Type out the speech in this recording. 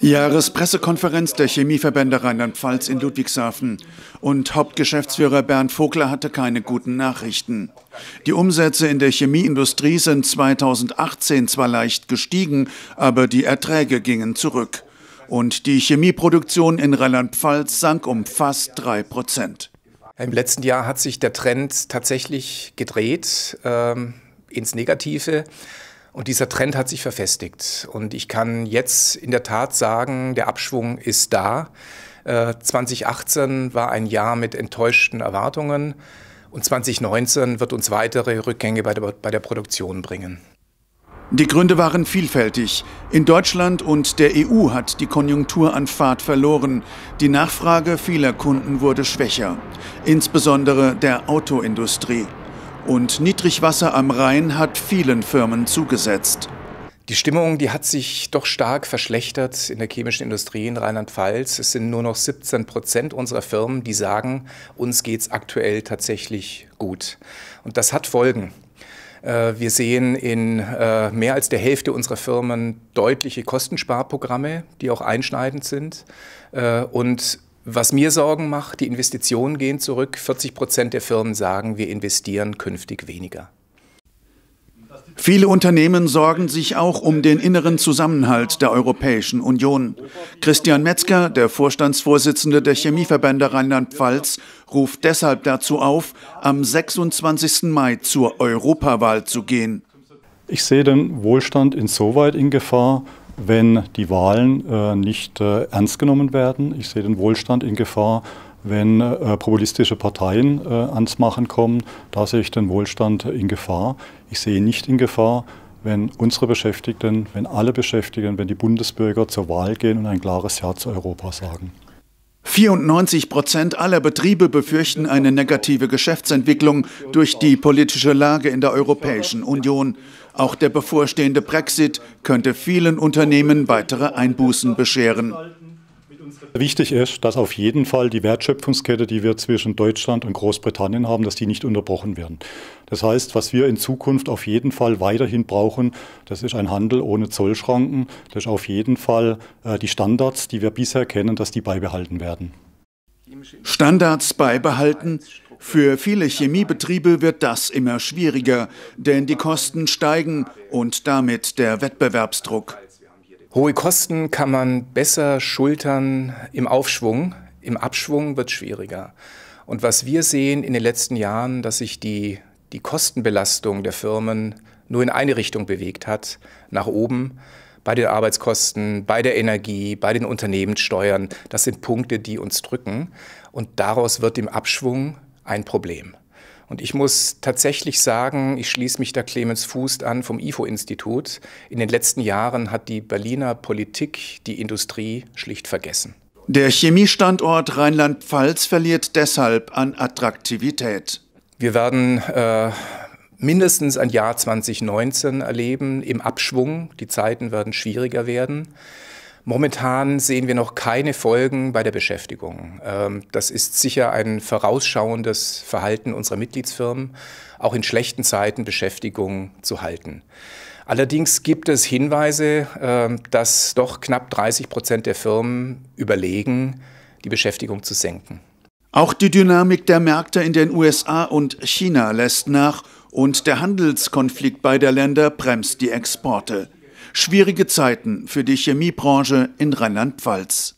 Jahrespressekonferenz der Chemieverbände Rheinland-Pfalz in Ludwigshafen. Und Hauptgeschäftsführer Bernd Vogler hatte keine guten Nachrichten. Die Umsätze in der Chemieindustrie sind 2018 zwar leicht gestiegen, aber die Erträge gingen zurück. Und die Chemieproduktion in Rheinland-Pfalz sank um fast 3 Prozent. Im letzten Jahr hat sich der Trend tatsächlich gedreht ähm, ins Negative. Und dieser Trend hat sich verfestigt. Und ich kann jetzt in der Tat sagen, der Abschwung ist da. 2018 äh, war ein Jahr mit enttäuschten Erwartungen und 2019 wird uns weitere Rückgänge bei der, bei der Produktion bringen. Die Gründe waren vielfältig. In Deutschland und der EU hat die Konjunktur an Fahrt verloren. Die Nachfrage vieler Kunden wurde schwächer, insbesondere der Autoindustrie. Und Niedrigwasser am Rhein hat vielen Firmen zugesetzt. Die Stimmung, die hat sich doch stark verschlechtert in der chemischen Industrie in Rheinland-Pfalz. Es sind nur noch 17 Prozent unserer Firmen, die sagen, uns geht es aktuell tatsächlich gut. Und das hat Folgen. Äh, wir sehen in äh, mehr als der Hälfte unserer Firmen deutliche Kostensparprogramme, die auch einschneidend sind. Äh, und was mir Sorgen macht, die Investitionen gehen zurück. 40 Prozent der Firmen sagen, wir investieren künftig weniger. Viele Unternehmen sorgen sich auch um den inneren Zusammenhalt der Europäischen Union. Christian Metzger, der Vorstandsvorsitzende der Chemieverbände Rheinland-Pfalz, ruft deshalb dazu auf, am 26. Mai zur Europawahl zu gehen. Ich sehe den Wohlstand insoweit in Gefahr, wenn die Wahlen äh, nicht äh, ernst genommen werden. Ich sehe den Wohlstand in Gefahr, wenn äh, populistische Parteien äh, ans Machen kommen. Da sehe ich den Wohlstand in Gefahr. Ich sehe nicht in Gefahr, wenn unsere Beschäftigten, wenn alle Beschäftigten, wenn die Bundesbürger zur Wahl gehen und ein klares Ja zu Europa sagen. 94 Prozent aller Betriebe befürchten eine negative Geschäftsentwicklung durch die politische Lage in der Europäischen Union. Auch der bevorstehende Brexit könnte vielen Unternehmen weitere Einbußen bescheren. Wichtig ist, dass auf jeden Fall die Wertschöpfungskette, die wir zwischen Deutschland und Großbritannien haben, dass die nicht unterbrochen werden. Das heißt, was wir in Zukunft auf jeden Fall weiterhin brauchen, das ist ein Handel ohne Zollschranken. Das ist auf jeden Fall äh, die Standards, die wir bisher kennen, dass die beibehalten werden. Standards beibehalten? Für viele Chemiebetriebe wird das immer schwieriger, denn die Kosten steigen und damit der Wettbewerbsdruck. Hohe Kosten kann man besser schultern im Aufschwung, im Abschwung wird schwieriger. Und was wir sehen in den letzten Jahren, dass sich die, die Kostenbelastung der Firmen nur in eine Richtung bewegt hat, nach oben, bei den Arbeitskosten, bei der Energie, bei den Unternehmenssteuern. Das sind Punkte, die uns drücken. Und daraus wird im Abschwung ein Problem. Und ich muss tatsächlich sagen, ich schließe mich da Clemens Fuß an vom IFO-Institut. In den letzten Jahren hat die Berliner Politik die Industrie schlicht vergessen. Der Chemiestandort Rheinland-Pfalz verliert deshalb an Attraktivität. Wir werden äh, mindestens ein Jahr 2019 erleben im Abschwung. Die Zeiten werden schwieriger werden. Momentan sehen wir noch keine Folgen bei der Beschäftigung. Ähm, das ist sicher ein vorausschauendes Verhalten unserer Mitgliedsfirmen, auch in schlechten Zeiten Beschäftigung zu halten. Allerdings gibt es Hinweise, ähm, dass doch knapp 30 Prozent der Firmen überlegen, die Beschäftigung zu senken. Auch die Dynamik der Märkte in den USA und China lässt nach und der Handelskonflikt beider Länder bremst die Exporte. Schwierige Zeiten für die Chemiebranche in Rheinland-Pfalz.